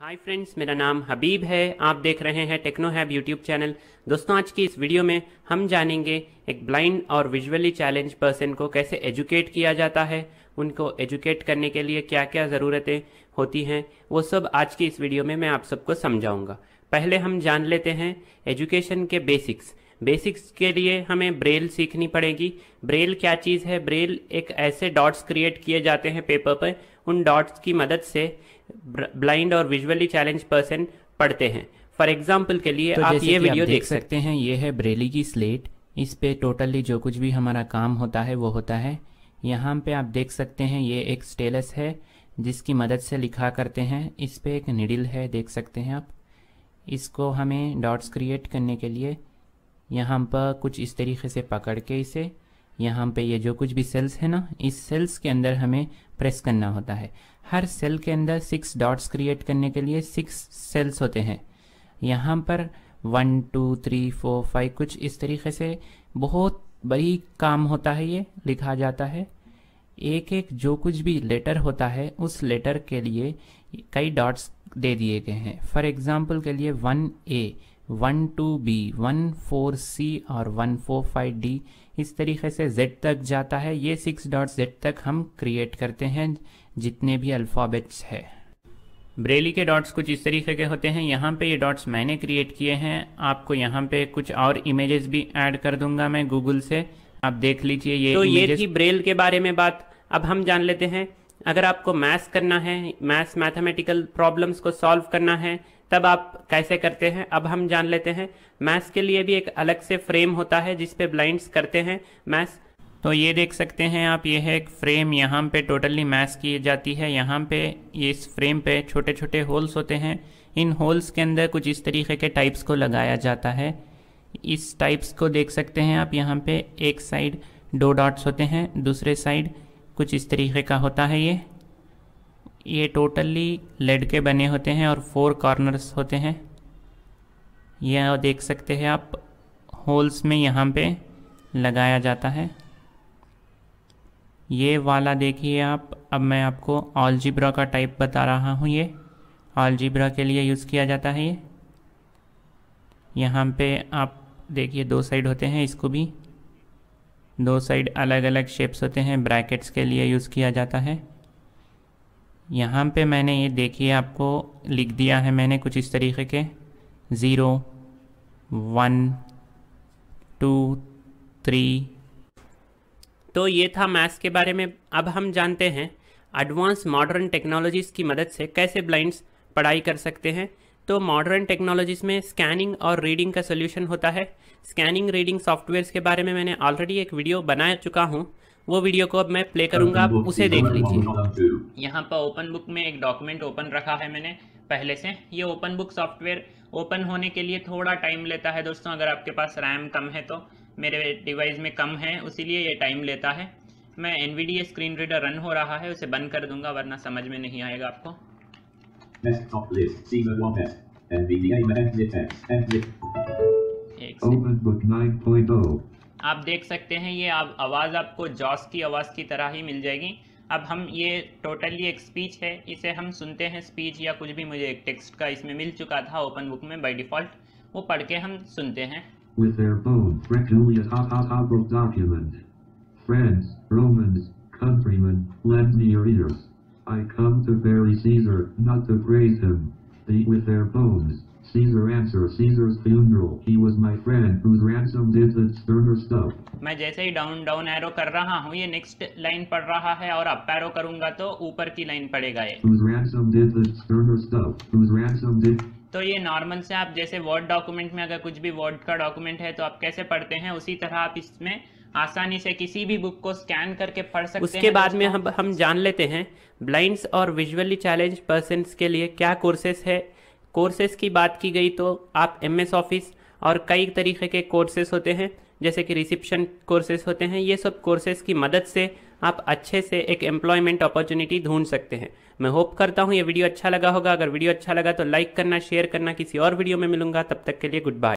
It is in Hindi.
हाय फ्रेंड्स मेरा नाम हबीब है आप देख रहे हैं टेक्नो हैब यूट्यूब चैनल दोस्तों आज की इस वीडियो में हम जानेंगे एक ब्लाइंड और विजुअली चैलेंज पर्सन को कैसे एजुकेट किया जाता है उनको एजुकेट करने के लिए क्या क्या ज़रूरतें होती हैं वो सब आज की इस वीडियो में मैं आप सबको समझाऊंगा पहले हम जान लेते हैं एजुकेशन के बेसिक्स बेसिक्स के लिए हमें ब्रेल सीखनी पड़ेगी ब्रेल क्या चीज़ है ब्रेल एक ऐसे डॉट्स क्रिएट किए जाते हैं पेपर पर उन डॉट्स की मदद से ब्लाइंड और विजुअली चैलेंज पर्सन पढ़ते हैं फॉर एग्जाम्पल के लिए तो आप ये वीडियो आप देख, देख सकते हैं ये है ब्रेली की स्लेट इस पे टोटली जो कुछ भी हमारा काम होता है वो होता है यहाँ पे आप देख सकते हैं ये एक स्टेलस है जिसकी मदद से लिखा करते हैं इस पे एक निडिल है देख सकते हैं आप इसको हमें डॉट्स क्रिएट करने के लिए यहाँ पर कुछ इस तरीके से पकड़ के इसे यहाँ पे ये जो कुछ भी सेल्स है ना इस सेल्स के अंदर हमें प्रेस करना होता है हर सेल के अंदर सिक्स डॉट्स क्रिएट करने के लिए सिक्स सेल्स होते हैं यहाँ पर one two three four five कुछ इस तरीके से बहुत बड़ी काम होता है ये लिखा जाता है एक एक जो कुछ भी लेटर होता है उस लेटर के लिए कई डॉट्स दे दिए गए हैं फॉर एग्ज़ाम्पल के लिए one A one two B one four C और वन फोर फाइव डी इस तरीके से जेड तक जाता है ये सिक्स डॉट जेड तक हम क्रिएट करते हैं जितने भी अल्फ़ाबेट्स है ब्रेली के डॉट्स कुछ इस तरीके के होते हैं यहाँ पे ये डॉट्स मैंने क्रिएट किए हैं आपको यहाँ पे कुछ और इमेजेस भी ऐड कर दूंगा मैं गूगल से आप देख लीजिए ये तो ये थी ब्रेल के बारे में बात अब हम जान लेते हैं अगर आपको मैथ्स करना है मैथ्स मैथमेटिकल प्रॉब्लम्स को सॉल्व करना है तब आप कैसे करते हैं अब हम जान लेते हैं मैथ्स के लिए भी एक अलग से फ्रेम होता है जिसपे पे ब्लाइंड्स करते हैं मैथ्स तो ये देख सकते हैं आप ये है एक फ्रेम यहाँ पे टोटली मैथ्स की जाती है यहाँ पे ये इस फ्रेम पे छोटे छोटे होल्स होते हैं इन होल्स के अंदर कुछ इस तरीके के टाइप्स को लगाया जाता है इस टाइप्स को देख सकते हैं आप यहाँ पे एक साइड दो डॉट्स होते हैं दूसरे साइड कुछ इस तरीके का होता है ये ये टोटली लेड के बने होते हैं और फोर कॉर्नर्स होते हैं यह देख सकते हैं आप होल्स में यहाँ पे लगाया जाता है ये वाला देखिए आप अब मैं आपको ऑलजिब्रा का टाइप बता रहा हूँ ये ऑलजिब्रा के लिए यूज़ किया जाता है ये यहाँ पे आप देखिए दो साइड होते हैं इसको भी दो साइड अलग अलग शेप्स होते हैं ब्रैकेट्स के लिए यूज़ किया जाता है यहाँ पे मैंने ये देखिए आपको लिख दिया है मैंने कुछ इस तरीके के ज़ीरो वन टू थ्री तो ये था मैथ्स के बारे में अब हम जानते हैं एडवांस मॉडर्न टेक्नोलॉजीज़ की मदद से कैसे ब्लाइंड्स पढ़ाई कर सकते हैं तो मॉडर्न टेक्नोलॉजीज़ में स्कैनिंग और रीडिंग का सोल्यूशन होता है स्कैनिंग रीडिंग सॉफ्टवेयर्स के बारे में मैंने ऑलरेडी एक वीडियो बना चुका हूँ वो वीडियो को अब मैं प्ले करूंगा आप उसे देख लीजिए यहाँ पर ओपन बुक में एक डॉक्यूमेंट ओपन रखा है मैंने पहले से ये ओपन बुक सॉफ्टवेयर ओपन होने के लिए थोड़ा टाइम लेता है दोस्तों अगर आपके पास रैम कम है तो मेरे डिवाइस में कम है उसीलिए ये टाइम लेता है मैं एन स्क्रीन रीडर रन हो रहा है उसे बंद कर दूंगा वरना समझ में नहीं आएगा आपको एक आप देख सकते हैं ये आप आवाज़ आपको जॉस की आवाज़ की तरह ही मिल जाएगी अब हम ये टोटली एक स्पीच है इसे हम सुनते हैं स्पीच या कुछ भी मुझे एक टेक्स्ट का इसमें मिल चुका था ओपन बुक में बाय डिफ़ॉल्ट वो पढ़ के हम सुनते हैं With their bone, Julia Kakakabro document. Friends, Romans, countrymen, lend me your ears. I come to bury Caesar, not to praise him. They with their bones, Caesar answer Caesar's funeral. He was my friend whose ransom did the sterner stuff. मैं जैसे ही डाउन डाउन एरो कर रहा हूँ ये नेक्स्ट लाइन पढ़ रहा है और अप एरो करूंगा तो ऊपर की लाइन पड़ेगा ये whose ransom did the sterner stuff. Whose ransom did तो ये नॉर्मल से आप जैसे वर्ड डॉक्यूमेंट में अगर कुछ भी वर्ड का डॉक्यूमेंट है तो आप कैसे पढ़ते हैं उसी तरह आप इसमें आसानी से किसी भी बुक को स्कैन करके पढ़ सकते उसके हैं उसके बाद में हम हम जान लेते हैं ब्लाइंड्स और विजुअली चैलेंज पर्सन के लिए क्या कोर्सेस है कोर्सेज की बात की गई तो आप एम एस ऑफिस और कई तरीके के कोर्सेज होते हैं जैसे कि रिसिप्शन कोर्सेज होते हैं ये सब कोर्सेज की मदद से आप अच्छे से एक एम्प्लॉयमेंट अपॉर्चुनिटी ढूंढ सकते हैं मैं होप करता हूँ ये वीडियो अच्छा लगा होगा अगर वीडियो अच्छा लगा तो लाइक करना शेयर करना किसी और वीडियो में मिलूंगा तब तक के लिए गुड बाय